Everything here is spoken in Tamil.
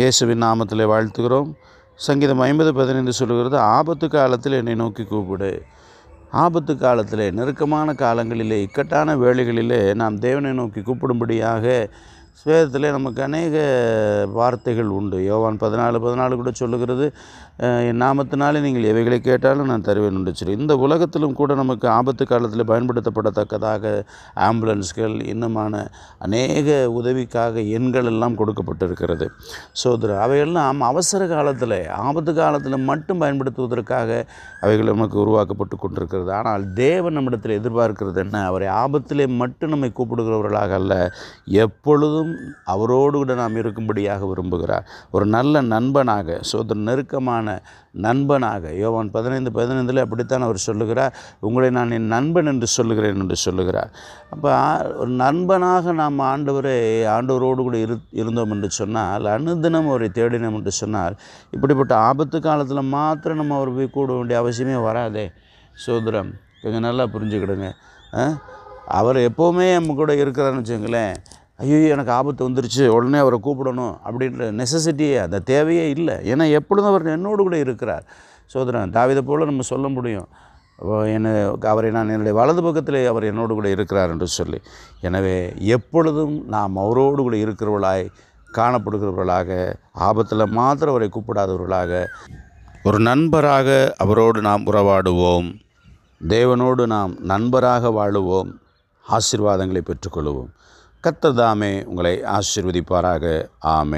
இயேசுவின் நாமத்தில் வாழ்த்துகிறோம் சங்கீதம் ஐம்பது பதினைந்து சொல்கிறது ஆபத்து காலத்தில் என்னை நோக்கி கூப்பிடு ஆபத்து காலத்தில் நெருக்கமான காலங்களிலே இக்கட்டான வேலைகளிலே நாம் தேவனை நோக்கி கூப்பிடும்படியாக வேதத்தில் நமக்கு அநேக வார்த்தைகள் உண்டு யோவான் பதினாலு பதினாலு கூட சொல்லுகிறது என் நாமத்தினாலே நீங்கள் எவைகளை கேட்டாலும் நான் தருவேன் என்று சொல்லி இந்த உலகத்திலும் கூட நமக்கு ஆபத்து காலத்தில் பயன்படுத்தப்படத்தக்கதாக ஆம்புலன்ஸ்கள் இன்னுமான அநேக உதவிக்காக எண்கள் எல்லாம் கொடுக்கப்பட்டிருக்கிறது சோதர அவையெல்லாம் அவசர காலத்தில் ஆபத்து காலத்தில் மட்டும் பயன்படுத்துவதற்காக அவைகள் நமக்கு உருவாக்கப்பட்டு கொண்டிருக்கிறது ஆனால் தேவன் நம்மிடத்தில் எதிர்பார்க்கிறது என்ன அவரை ஆபத்திலே மட்டும் நம்மை கூப்பிடுகிறவர்களாக அல்ல எப்பொழுதும் என்றும் அவரோடு கூட நாம் இருக்கும்படியாக விரும்புகிறார் ஒரு நல்ல நண்பனாக சோதர நெருக்கமான நண்பனாக யோவான் பதினைந்து பதினைந்தில் அப்படித்தான் அவர் சொல்லுகிறார் உங்களை நான் என் நண்பன் என்று சொல்லுகிறேன் என்று சொல்லுகிறார் அப்போ ஒரு நண்பனாக நாம் ஆண்டவரை ஆண்டவரோடு கூட இரு இருந்தோம் என்று சொன்னால் அனுதினம் அவரை தேடினோம் என்று சொன்னால் இப்படிப்பட்ட ஆபத்து காலத்தில் மாத்திரம் நம்ம அவர் போய் கூட வேண்டிய அவசியமே வராதே சோதரம் கொஞ்சம் நல்லா புரிஞ்சுக்கிடுங்க அவர் எப்போவுமே நம்ம கூட இருக்கிறான்னு வச்சுங்களேன் ஐயோ எனக்கு ஆபத்து வந்துருச்சு உடனே அவரை கூப்பிடணும் அப்படின்ற நெசசிட்டியே அந்த தேவையே இல்லை ஏன்னா எப்பொழுதும் அவர் என்னோடு கூட இருக்கிறார் சோதரன் தாவிதை போல் நம்ம சொல்ல முடியும் என்னை அவரை நான் என்னுடைய வலது பக்கத்தில் அவர் என்னோடு கூட இருக்கிறார் என்று சொல்லி எனவே எப்பொழுதும் நாம் அவரோடு கூட இருக்கிறவர்களாய் காணப்படுகிறவர்களாக ஆபத்தில் மாத்திரம் அவரை கூப்பிடாதவர்களாக ஒரு நண்பராக அவரோடு நாம் உறவாடுவோம் தேவனோடு நாம் நண்பராக வாழுவோம் ஆசீர்வாதங்களை பெற்றுக்கொள்வோம் கத்ததாமே உங்களை ஆசிர்வதிப்பாராக ஆமே